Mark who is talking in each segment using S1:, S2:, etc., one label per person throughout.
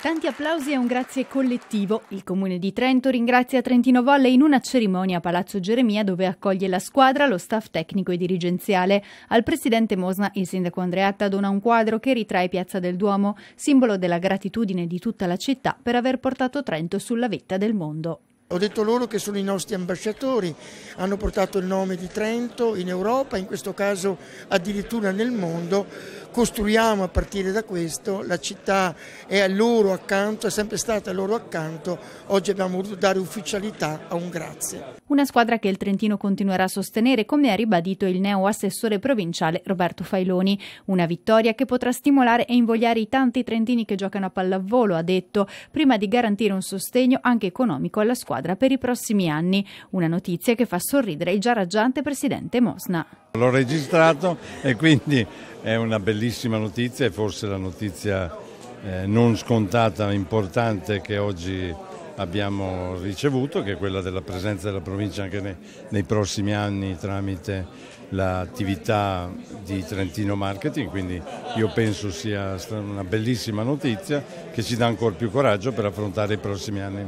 S1: Tanti applausi e un grazie collettivo. Il comune di Trento ringrazia Trentino Volle in una cerimonia a Palazzo Geremia dove accoglie la squadra, lo staff tecnico e dirigenziale. Al presidente Mosna il sindaco Andreatta dona un quadro che ritrae Piazza del Duomo, simbolo della gratitudine di tutta la città per aver portato Trento sulla vetta del mondo. Ho detto loro che sono i nostri
S2: ambasciatori, hanno portato il nome di Trento in Europa, in questo caso addirittura nel mondo. Costruiamo a partire da questo, la città è a loro accanto, è sempre stata a loro accanto, oggi abbiamo voluto dare ufficialità a un grazie.
S1: Una squadra che il Trentino continuerà a sostenere, come ha ribadito il neo assessore provinciale Roberto Failoni. Una vittoria che potrà stimolare e invogliare i tanti trentini che giocano a pallavolo, ha detto, prima di garantire un sostegno anche economico alla squadra squadra per i prossimi anni, una notizia che fa sorridere il già raggiante presidente Mosna.
S3: L'ho registrato e quindi è una bellissima notizia e forse la notizia eh, non scontata, importante che oggi abbiamo ricevuto, che è quella della presenza della provincia anche nei prossimi anni tramite l'attività di Trentino Marketing, quindi io penso sia una bellissima notizia che ci dà ancora più coraggio per affrontare i prossimi anni.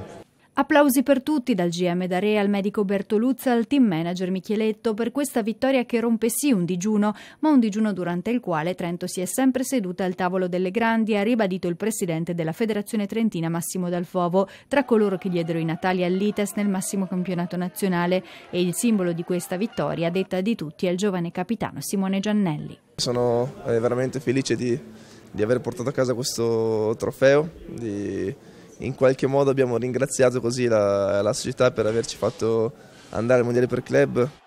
S1: Applausi per tutti, dal GM Dare al medico Bertoluzza al team manager Micheletto, per questa vittoria che rompe sì un digiuno, ma un digiuno durante il quale Trento si è sempre seduta al tavolo delle grandi, ha ribadito il presidente della Federazione Trentina Massimo Dalfovo, tra coloro che diedero i Natali all'Ites nel massimo campionato nazionale. E il simbolo di questa vittoria, detta di tutti, è il giovane capitano Simone Giannelli.
S4: Sono eh, veramente felice di, di aver portato a casa questo trofeo, di in qualche modo abbiamo ringraziato così la, la società per averci fatto andare al Mondiale per Club.